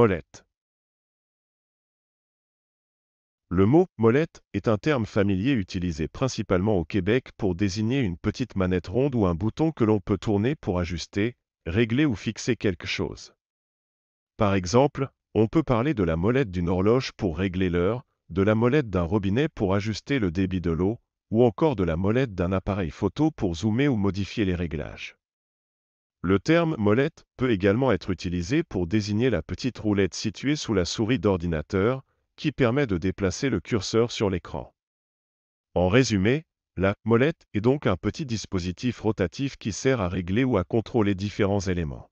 Molette. Le mot molette est un terme familier utilisé principalement au Québec pour désigner une petite manette ronde ou un bouton que l'on peut tourner pour ajuster, régler ou fixer quelque chose. Par exemple, on peut parler de la molette d'une horloge pour régler l'heure, de la molette d'un robinet pour ajuster le débit de l'eau, ou encore de la molette d'un appareil photo pour zoomer ou modifier les réglages. Le terme molette peut également être utilisé pour désigner la petite roulette située sous la souris d'ordinateur, qui permet de déplacer le curseur sur l'écran. En résumé, la molette est donc un petit dispositif rotatif qui sert à régler ou à contrôler différents éléments.